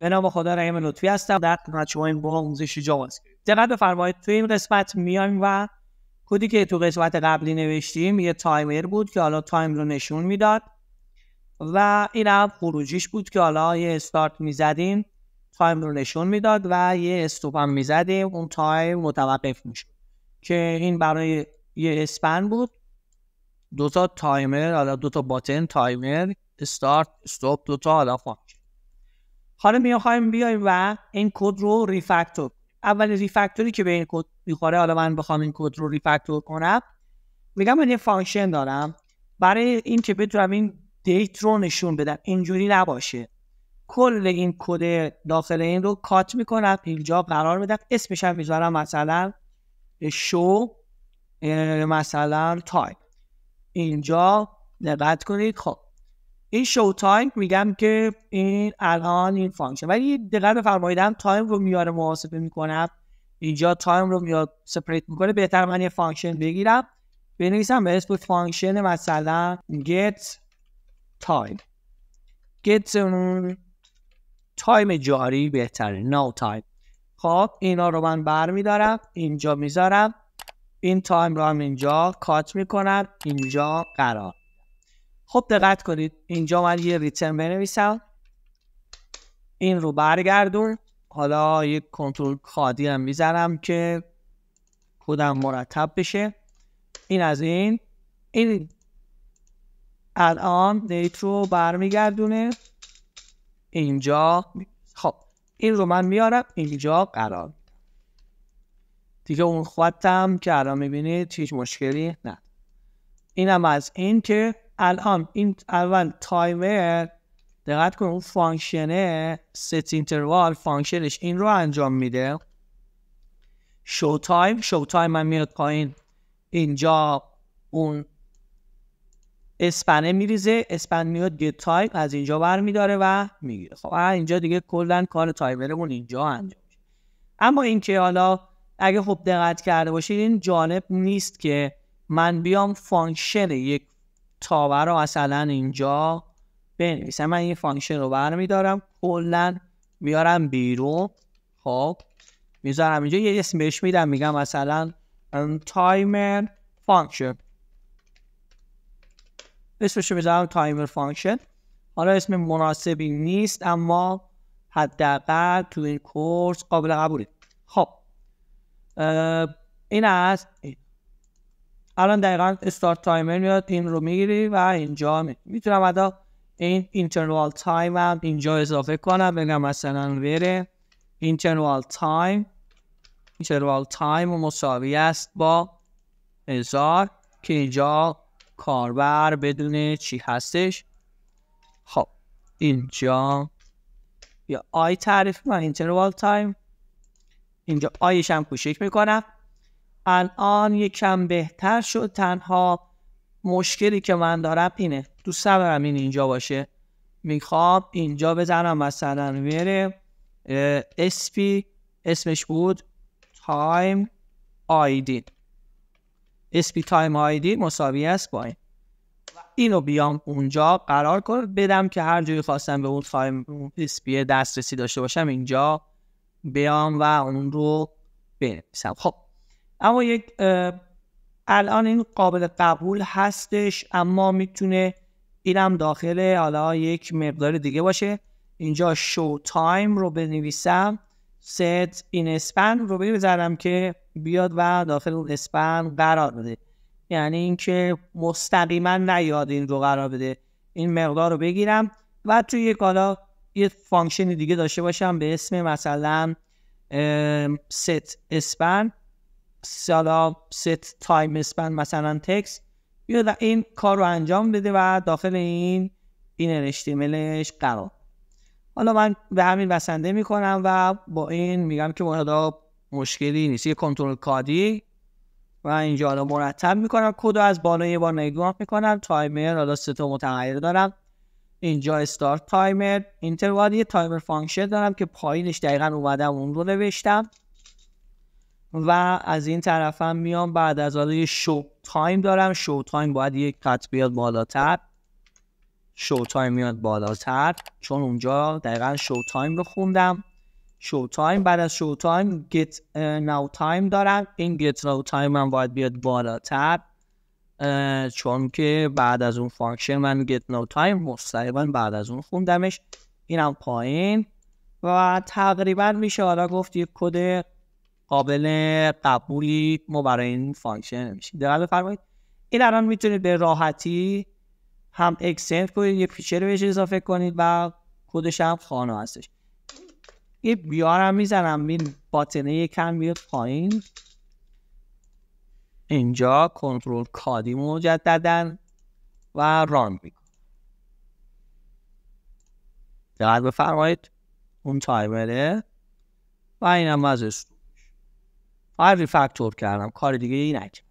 به نام خدا رحیم لطفی هستم در خدمت شما این با آموزش جاوا اسکریپت دقت بفرمایید تو این قسمت میایم و کدی که تو قسمت قبلی نوشتیم یه تایمر بود که حالا تایم رو نشون میداد و این هم خروجیش بود که حالا یه استارت میزدیم تایم رو نشون میداد و یه استوپ هم میزدیم اون تایم متوقف میشه که این برای یه اسپن بود دو تا تایمر حالا دو تا باتن تایمر استارت استوپ دو تا حالا حالا میخوایم بیایم و این کد رو ریفکتور اول ریفکتوری که به این کد میخوره حالا من بخوام این کد رو ریفکتور کنم میگم من یه فانکشن دارم برای اینکه بتونم این دیت رو نشون بدم اینجوری نباشه کل این کد داخل این رو کات میکنم اینجا قرار میدم اسمش هم میذارم مثلا شو مثلا تایپ اینجا دقت کنید خب این شو تایم میگم که این الان این فانکشن ولی دقت بفرماییدم تایم رو میاره محاسبه میکنم اینجا تایم رو میاد سپریت میکنه بهتر من یه فانکشن بگیرم بنویسم به اسم فانکشن مثلا get time get تایم جاری بهتره no time خب اینا رو من میدارم اینجا میذارم این تایم رو هم اینجا کات میکنم اینجا قرار خب دقت کنید اینجا من یه ریترن بنویسم این رو برگردون حالا یک کنترل کادی هم میزنم که کدم مرتب بشه این از این این الان دیت رو برمیگردونه اینجا خب این رو من میارم اینجا قرار دیگه اون خوتم که الان میبینید هیچ مشکلی نه اینم از این که الان این اول تایمر دقت کن اون فانکشنه ست اینتروال فانکشنش این رو انجام میده شو تایم شو تایم من میاد پایین اینجا اون اسپنه میریزه اسپن میاد گیت تایم از اینجا برمیداره و میگیره خب اینجا دیگه کلا کار تایمرمون اینجا انجام میشه اما اینکه حالا اگه خب دقت کرده باشید این جانب نیست که من بیام فانکشن یک تاور رو اصلا اینجا بنویسم من این فانکشن رو برمیدارم کلا میارم بیرون خب میذارم اینجا یه اسم بهش میدم میگم مثلا تایمر فانکشن اسمش رو میذارم تایمر فانکشن حالا اسم مناسبی نیست اما حداقل تو این کورس قابل قبوله خب این از الان دقیقا استارت تایمر میاد این رو میگیری و اینجا می... میتونم ادا این اینتروال تایم هم اینجا اضافه کنم بگم مثلا بره اینتروال تایم اینتروال تایم مساوی است با هزار که اینجا کاربر بدون چی هستش خب اینجا یا آی تعریف من اینتروال تایم اینجا آیش هم کوچک میکنم الان یکم بهتر شد تنها مشکلی که من دارم اینه دوست دارم این اینجا باشه میخوام اینجا بزنم مثلا میره اسپی اسمش بود تایم آیدی اسپی تایم آیدی مساوی است با این اینو بیام اونجا قرار کن بدم که هر جایی خواستم به اون تایم اسپی دسترسی داشته باشم اینجا بیام و اون رو بنویسم خب اما یک الان این قابل قبول هستش اما میتونه اینم داخل حالا یک مقدار دیگه باشه اینجا شو تایم رو بنویسم ست این اسپن رو بذارم که بیاد و داخل اون اسپن قرار بده یعنی اینکه مستقیما نیاد این رو قرار بده این مقدار رو بگیرم و توی یک حالا یه فانکشن دیگه داشته باشم به اسم مثلا ست اسپن سالا ست تایم اسپن مثلا تکس یا این کار رو انجام بده و داخل این این انشتیملش قرار حالا من به همین بسنده میکنم و با این میگم که مرادا مشکلی نیست یه کنترل کادی و اینجا رو مرتب میکنم کد رو از بالا یه بار نگاه میکنم تایمر حالا سه تا متغیر دارم اینجا استارت تایمر اینتروال یه تایمر فانکشن دارم که پایینش دقیقا اومدم اون رو نوشتم و از این طرفم میام بعد از حالا یه شو تایم دارم شو تایم باید یک قط بیاد بالاتر شو تایم میاد بالاتر چون اونجا دقیقا شو تایم رو خوندم شو تایم بعد از شو تایم گت ناو تایم دارم این گت ناو تایم هم باید بیاد بالاتر چون که بعد از اون فانکشن من گت ناو تایم مستقیبا بعد از اون خوندمش اینم پایین و تقریبا میشه حالا گفت یک کد قابل قبولی ما برای این فانکشن نمیشه دقیقا بفرمایید این الان میتونید به راحتی هم اکسنت کنید یه فیچر بهش اضافه کنید و خودش هم خانه هستش یه بیارم هم میزنم این یکم میاد پایین اینجا کنترل کادی دادن و ران میکن دقت بفرمایید اون تایمره و اینم ازش هر ریفکتور کردم کار دیگه ای نکردم